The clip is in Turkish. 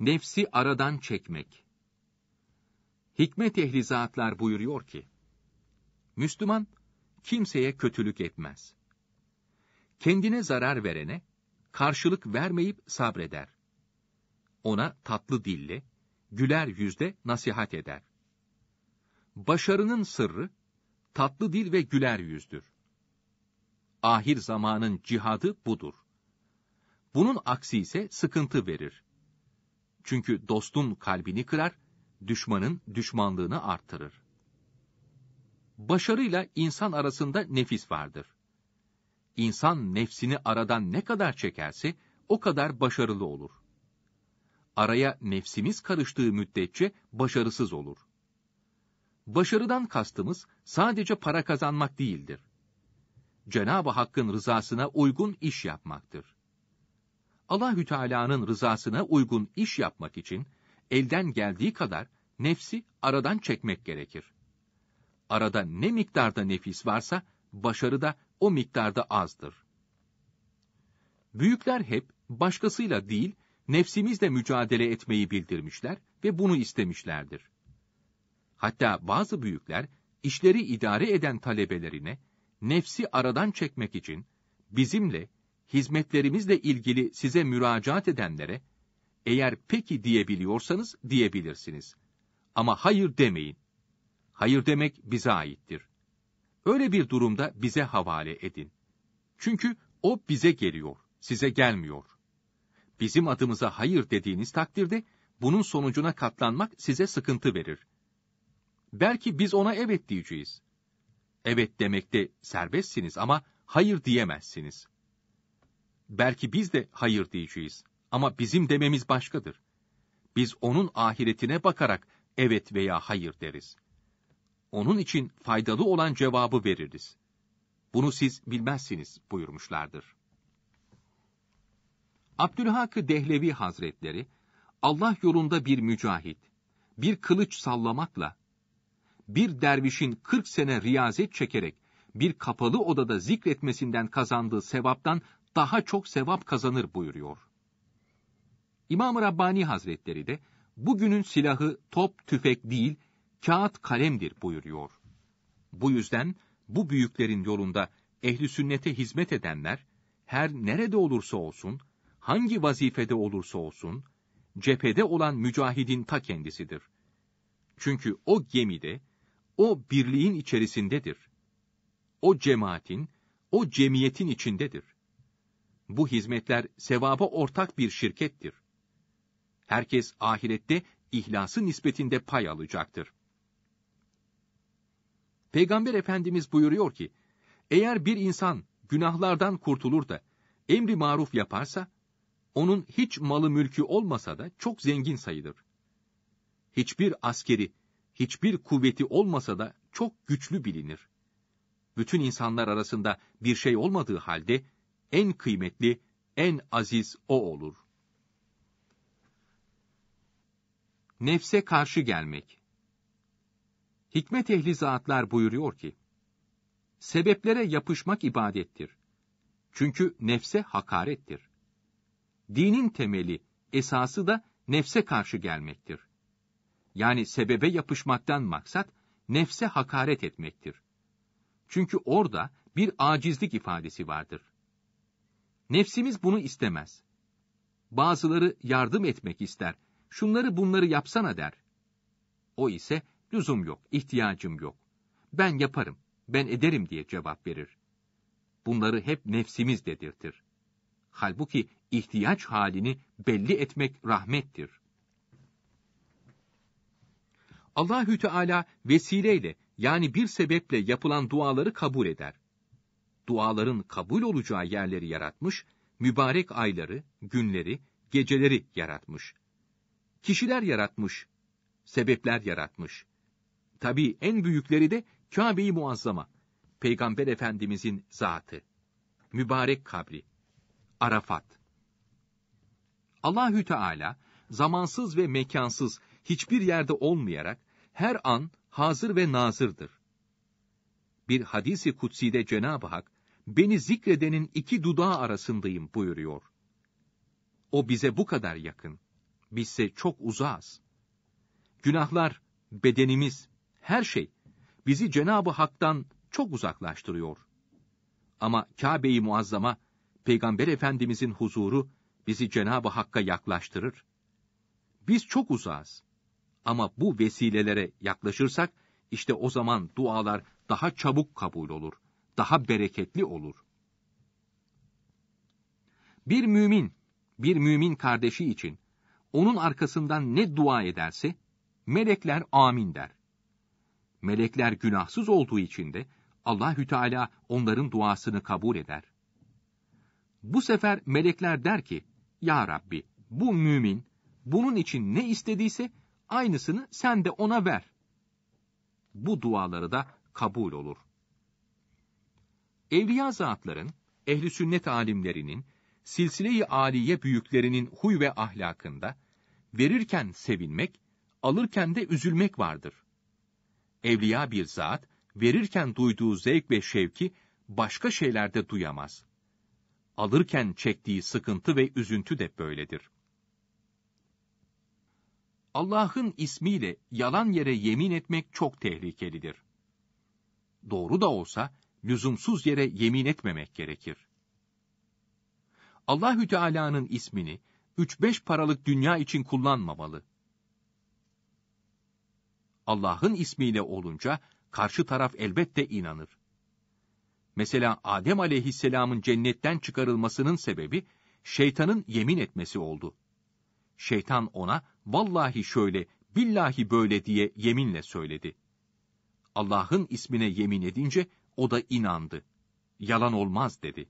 Nefsi aradan çekmek. Hikmet ehli zatlar buyuruyor ki, Müslüman, kimseye kötülük etmez. Kendine zarar verene, karşılık vermeyip sabreder. Ona tatlı dilli, güler yüzde nasihat eder. Başarının sırrı, tatlı dil ve güler yüzdür. Ahir zamanın cihadı budur. Bunun aksi ise sıkıntı verir. Çünkü dostun kalbini kırar, düşmanın düşmanlığını arttırır. Başarıyla insan arasında nefis vardır. İnsan nefsini aradan ne kadar çekerse o kadar başarılı olur. Araya nefsimiz karıştığı müddetçe başarısız olur. Başarıdan kastımız sadece para kazanmak değildir. Cenab-ı Hakk'ın rızasına uygun iş yapmaktır. Allahü Teala'nın rızasına uygun iş yapmak için elden geldiği kadar nefsi aradan çekmek gerekir. Arada ne miktarda nefis varsa başarıda o miktarda azdır. Büyükler hep başkasıyla değil nefsimizle mücadele etmeyi bildirmişler ve bunu istemişlerdir. Hatta bazı büyükler işleri idare eden talebelerine nefsi aradan çekmek için bizimle hizmetlerimizle ilgili size müracaat edenlere, eğer peki diyebiliyorsanız diyebilirsiniz. Ama hayır demeyin. Hayır demek bize aittir. Öyle bir durumda bize havale edin. Çünkü o bize geliyor, size gelmiyor. Bizim adımıza hayır dediğiniz takdirde bunun sonucuna katlanmak size sıkıntı verir. Belki biz ona evet diyeceğiz. Evet demekte serbestsiniz ama hayır diyemezsiniz. Belki biz de hayır diyeceğiz. Ama bizim dememiz başkadır. Biz onun ahiretine bakarak evet veya hayır deriz. Onun için faydalı olan cevabı veririz. Bunu siz bilmezsiniz buyurmuşlardır. Abdülhak Dehlevi Hazretleri, Allah yolunda bir mücahit, bir kılıç sallamakla, bir dervişin kırk sene riyazet çekerek bir kapalı odada zikretmesinden kazandığı sevaptan daha çok sevap kazanır buyuruyor. İmam-ı Rabbani Hazretleri de bugünün silahı top, tüfek değil, kağıt kalemdir buyuruyor. Bu yüzden bu büyüklerin yolunda ehli sünnete hizmet edenler her nerede olursa olsun, hangi vazifede olursa olsun, cephede olan mücahidin ta kendisidir. Çünkü o gemide, o birliğin içerisindedir. O cemaatin, o cemiyetin içindedir bu hizmetler sevaba ortak bir şirkettir. Herkes ahirette ihlası nispetinde pay alacaktır. Peygamber Efendimiz buyuruyor ki, eğer bir insan günahlardan kurtulur da emri maruf yaparsa, onun hiç malı mülkü olmasa da çok zengin sayılır. Hiçbir askeri, hiçbir kuvveti olmasa da çok güçlü bilinir. Bütün insanlar arasında bir şey olmadığı halde, en kıymetli, en aziz o olur. Nefse karşı gelmek. Hikmet ehli zatlar buyuruyor ki, sebeplere yapışmak ibadettir. Çünkü nefse hakarettir. Dinin temeli, esası da nefse karşı gelmektir. Yani sebebe yapışmaktan maksat, nefse hakaret etmektir. Çünkü orada bir acizlik ifadesi vardır.'' Nefsimiz bunu istemez. Bazıları yardım etmek ister. Şunları bunları yapsana der. O ise lüzum yok, ihtiyacım yok. Ben yaparım, ben ederim diye cevap verir. Bunları hep nefsimiz dedirtir. Halbuki ihtiyaç halini belli etmek rahmettir. Allahü Teala vesileyle yani bir sebeple yapılan duaları kabul eder duaların kabul olacağı yerleri yaratmış, mübarek ayları, günleri, geceleri yaratmış. Kişiler yaratmış, sebepler yaratmış. Tabii en büyükleri de Kabe-i Muazzama, Peygamber Efendimizin zatı, mübarek kabri, Arafat. Allahü Teala zamansız ve mekansız hiçbir yerde olmayarak her an hazır ve nazırdır. Bir hadisi kutside Cenab-ı Hak beni zikredenin iki dudağı arasındayım buyuruyor. O bize bu kadar yakın. Bizse çok uzağız. Günahlar, bedenimiz, her şey bizi Cenabı Hak'tan çok uzaklaştırıyor. Ama Kabe-i Muazzama, Peygamber Efendimizin huzuru bizi Cenabı Hakk'a yaklaştırır. Biz çok uzağız. Ama bu vesilelere yaklaşırsak işte o zaman dualar daha çabuk kabul olur daha bereketli olur. Bir mümin, bir mümin kardeşi için onun arkasından ne dua ederse melekler amin der. Melekler günahsız olduğu için de Allahü Teala onların duasını kabul eder. Bu sefer melekler der ki: Ya Rabbi, bu mümin bunun için ne istediyse aynısını sen de ona ver. Bu duaları da kabul olur. Evliya zatların, ehli sünnet alimlerinin, silsile-i âliye büyüklerinin huy ve ahlakında, verirken sevinmek, alırken de üzülmek vardır. Evliya bir zat, verirken duyduğu zevk ve şevki, başka şeylerde duyamaz. Alırken çektiği sıkıntı ve üzüntü de böyledir. Allah'ın ismiyle yalan yere yemin etmek çok tehlikelidir. Doğru da olsa, lüzumsuz yere yemin etmemek gerekir. Allahü Teala'nın ismini 3-5 paralık dünya için kullanmamalı. Allah'ın ismiyle olunca karşı taraf elbette inanır. Mesela Adem aleyhisselamın cennetten çıkarılmasının sebebi şeytanın yemin etmesi oldu. Şeytan ona vallahi şöyle, billahi böyle diye yeminle söyledi. Allah'ın ismine yemin edince o da inandı. Yalan olmaz dedi.